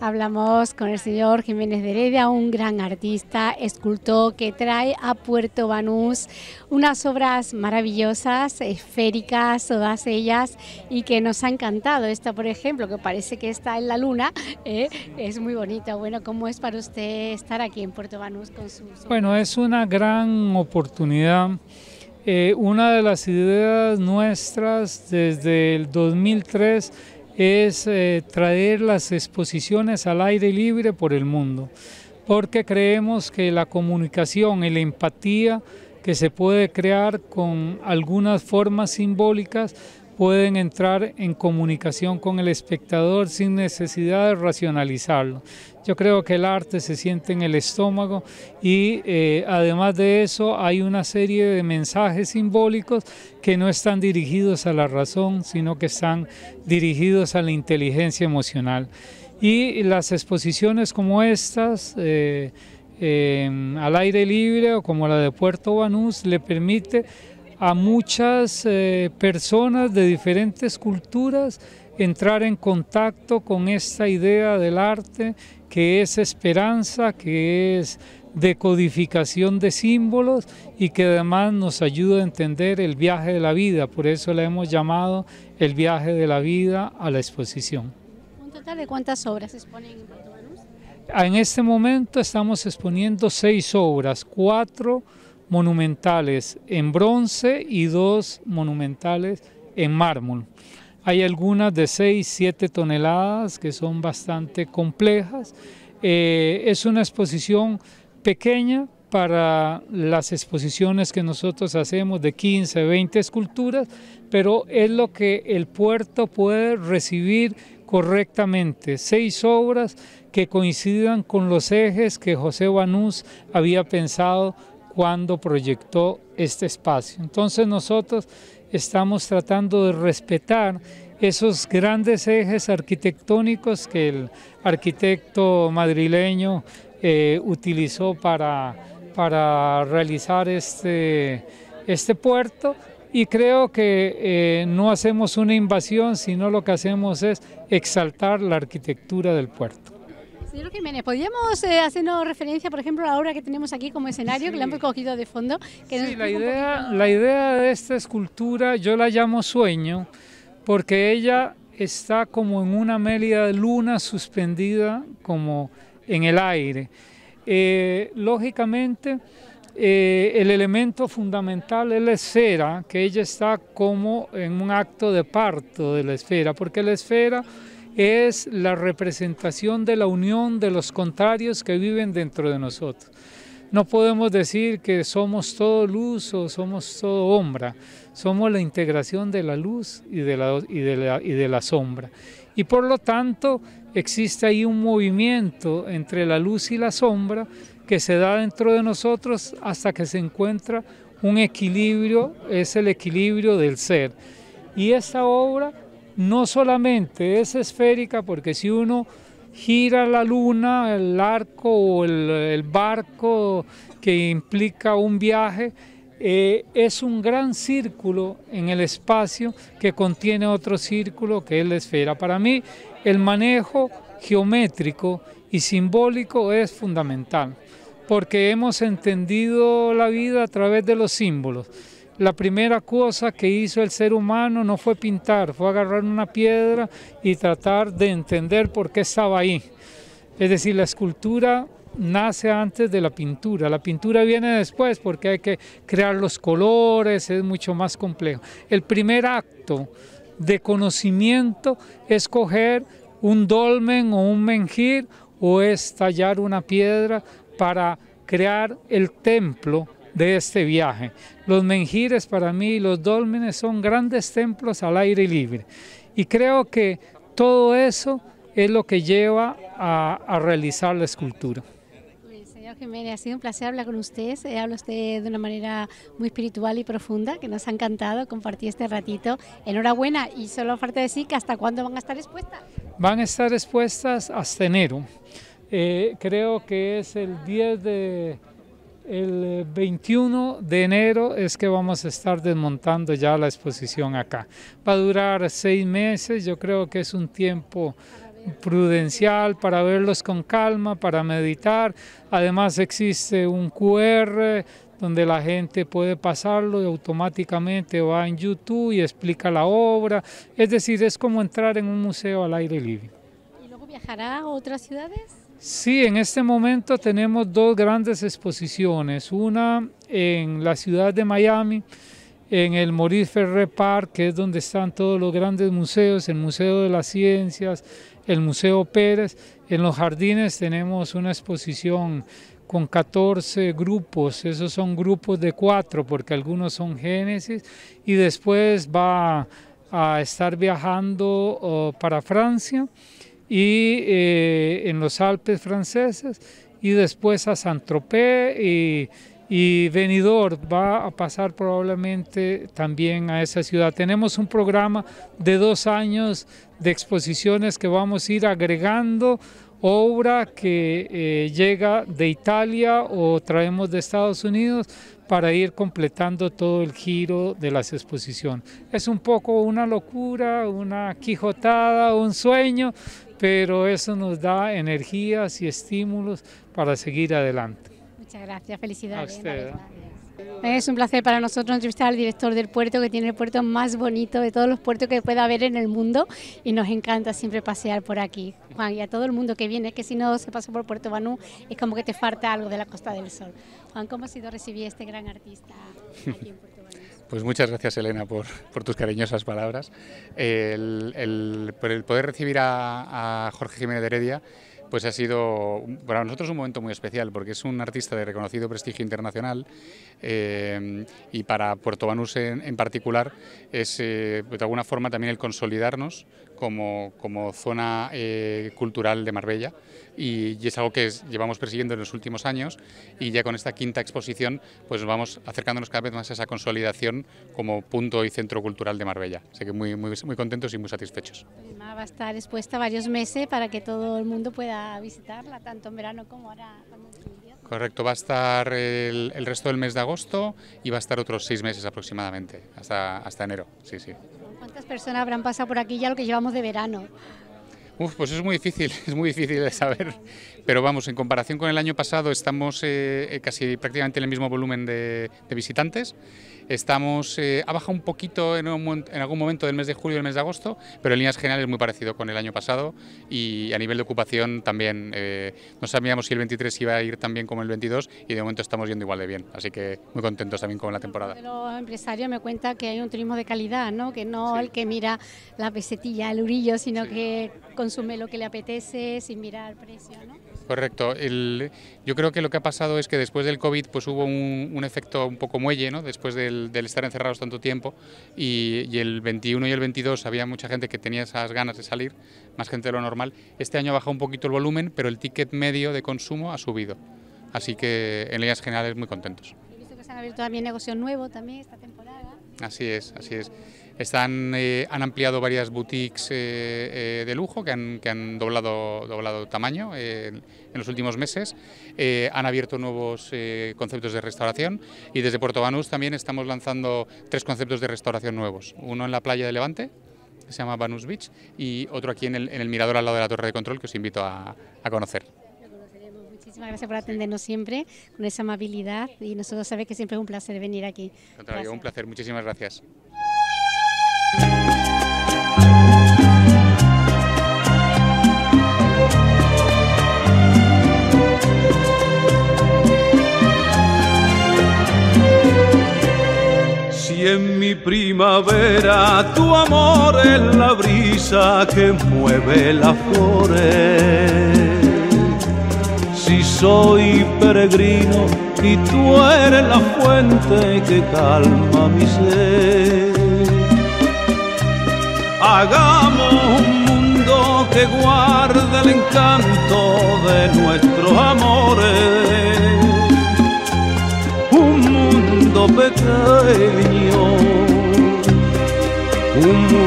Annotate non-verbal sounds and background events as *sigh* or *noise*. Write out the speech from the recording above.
Hablamos con el señor Jiménez de Heredia, un gran artista, escultor que trae a Puerto Banús unas obras maravillosas, esféricas, todas ellas, y que nos ha encantado. Esta, por ejemplo, que parece que está en la luna, ¿eh? es muy bonita. Bueno, ¿cómo es para usted estar aquí en Puerto Banús con sus.? Bueno, es una gran oportunidad. Eh, una de las ideas nuestras desde el 2003 es eh, traer las exposiciones al aire libre por el mundo, porque creemos que la comunicación y la empatía que se puede crear con algunas formas simbólicas pueden entrar en comunicación con el espectador sin necesidad de racionalizarlo. Yo creo que el arte se siente en el estómago y eh, además de eso hay una serie de mensajes simbólicos que no están dirigidos a la razón, sino que están dirigidos a la inteligencia emocional. Y las exposiciones como estas... Eh, eh, al aire libre o como la de Puerto Banús le permite a muchas eh, personas de diferentes culturas entrar en contacto con esta idea del arte que es esperanza, que es decodificación de símbolos y que además nos ayuda a entender el viaje de la vida. Por eso la hemos llamado el viaje de la vida a la exposición. ¿Un total de cuántas obras exponen en Puerto En este momento estamos exponiendo seis obras, cuatro monumentales en bronce y dos monumentales en mármol. Hay algunas de 6, 7 toneladas que son bastante complejas. Eh, es una exposición pequeña para las exposiciones que nosotros hacemos de 15, 20 esculturas, pero es lo que el puerto puede recibir correctamente, seis obras que coincidan con los ejes que José Banús había pensado cuando proyectó este espacio. Entonces nosotros estamos tratando de respetar esos grandes ejes arquitectónicos que el arquitecto madrileño eh, utilizó para, para realizar este, este puerto y creo que eh, no hacemos una invasión, sino lo que hacemos es exaltar la arquitectura del puerto que ¿podríamos eh, hacernos referencia, por ejemplo, a la obra que tenemos aquí como escenario, que la hemos cogido de fondo? sí, la idea, la idea de esta escultura yo la llamo sueño, porque ella está como en una media luna suspendida como en el aire. Eh, lógicamente, eh, el elemento fundamental es la esfera, que ella está como en un acto de parto de la esfera, porque la esfera es la representación de la unión de los contrarios que viven dentro de nosotros. No podemos decir que somos todo luz o somos todo sombra, somos la integración de la luz y de la, y de la sombra. Y por lo tanto existe ahí un movimiento entre la luz y la sombra que se da dentro de nosotros hasta que se encuentra un equilibrio, es el equilibrio del ser. Y esa obra no solamente es esférica, porque si uno gira la luna, el arco o el, barco que implica un viaje, eh, es un gran círculo en el espacio que contiene otro círculo que es la esfera. Para mí el manejo geométrico y simbólico es fundamental, porque hemos entendido la vida a través de los símbolos. La primera cosa que hizo el ser humano no fue pintar, fue agarrar una piedra y tratar de entender por qué estaba ahí. Es decir, la escultura nace antes de la pintura. La pintura viene después porque hay que crear los colores, es mucho más complejo. El primer acto de conocimiento es coger un dolmen o un menjir o es tallar una piedra para crear el templo de este viaje. Los menjires para mí y los dólmenes son grandes templos al aire libre y creo que todo eso es lo que lleva a, realizar la escultura. Pues, señor Jiménez, ha sido un placer hablar con usted. Eh, habla usted de una manera muy espiritual y profunda, que nos ha encantado compartir este ratito. Enhorabuena y solo falta decir que hasta cuándo van a estar expuestas. Van a estar expuestas hasta enero. Eh, creo que es el 10 de el 21 eh, de enero es que vamos a estar desmontando ya la exposición acá. Va a durar seis meses, yo creo que es un tiempo prudencial para verlos con calma, para meditar. Además existe un QR donde la gente puede pasarlo y automáticamente va en YouTube y explica la obra. Es decir, es como entrar en un museo al aire libre. ¿Y luego viajará a otras ciudades? Sí, en este momento tenemos dos grandes exposiciones, una en la ciudad de Miami, en el Maurice Ferré Park, que es donde están todos los grandes museos, el Museo de las Ciencias, el Museo Pérez. En los jardines tenemos una exposición con 14 grupos, esos son grupos de cuatro, porque algunos son Génesis, y después va a estar viajando oh, para Francia y eh, en los Alpes franceses y después a Saint-Tropez y, y Benidorm va a pasar probablemente también a esa ciudad. Tenemos un programa de dos años de exposiciones que vamos a ir agregando obra que eh, llega de Italia o traemos de Estados Unidos para ir completando todo el giro de las exposiciones. Es un poco una locura, una quijotada, un sueño, pero eso nos da energías y estímulos para seguir adelante. Muchas gracias, felicidades. ¿eh? es un placer para nosotros entrevistar al director del puerto, que tiene el puerto más bonito de todos los puertos que pueda haber en el mundo y nos encanta siempre pasear por aquí. Juan y a todo el mundo que viene, que si no se pasa por Puerto Banú es como que te falta algo de la Costa del Sol. Juan, ¿cómo ha sido recibir a este gran artista aquí en Puerto Banú? *laughs* Pues muchas gracias Elena por, tus cariñosas palabras. Por el, poder recibir a, a Jorge Jiménez de Heredia pues ha sido para nosotros un momento muy especial porque es un artista de reconocido prestigio internacional eh, y para Puerto Banús en, particular es eh, pues de alguna forma también el consolidarnos como, zona eh, cultural de Marbella y, es algo que llevamos persiguiendo en los últimos años y ya con esta quinta exposición pues vamos acercándonos cada vez más a esa consolidación como punto y centro cultural de Marbella. Así que muy, muy contentos y muy satisfechos. Ah, va a estar expuesta varios meses para que todo el mundo pueda visitarla, tanto en verano como ahora. Correcto, va a estar el, resto del mes de agosto y va a estar otros seis meses aproximadamente, hasta, hasta enero. Sí, sí. ¿Cuántas personas habrán pasado por aquí ya lo que llevamos de verano? Uf, pues es muy difícil, *laughs* es muy difícil de saber. Pero vamos, en comparación con el año pasado estamos eh, eh, casi prácticamente en el mismo volumen de, de visitantes Estamos, eh, ha bajado un poquito en, algún momento del mes de julio y el mes de agosto, pero en líneas generales muy parecido con el año pasado y a nivel de ocupación también. Eh, no sabíamos si el 23 iba a ir tan bien como el 22 y de momento estamos yendo igual de bien, así que muy contentos también con la temporada. El los empresarios me cuenta que hay un turismo de calidad, ¿no? que no el que mira la pesetilla, el urillo, sino que consume lo que le apetece sin mirar el precio. ¿no? Correcto. yo creo que lo que ha pasado es que después del COVID pues hubo un, efecto un poco muelle, ¿no? después del, estar encerrados tanto tiempo, y, el 21 y el 22 había mucha gente que tenía esas ganas de salir, más gente de lo normal. Este año ha bajado un poquito el volumen, pero el ticket medio de consumo ha subido. Así que en líneas generales muy contentos. He visto que se han abierto también negocio nuevo también esta temporada. Así es, así es. Están, eh, han ampliado varias boutiques eh, eh, de lujo que han, que han doblado, doblado tamaño en los últimos meses. han abierto nuevos conceptos de restauración y desde Puerto Banús también estamos lanzando tres conceptos de restauración nuevos. Uno en la playa de Levante, que se llama Banús Beach, y otro aquí en el, en el mirador al lado de la torre de control que os invito a, a conocer. Muchísimas gracias por atendernos siempre con esa amabilidad y nosotros sabemos que siempre es un placer venir aquí. Un placer, muchísimas gracias. en mi primavera tu amor es la brisa que mueve las flores. Si soy peregrino y tú eres la fuente que calma mi sed. Hagamos un mundo que guarde el encanto de nuestros amores pequeño. Un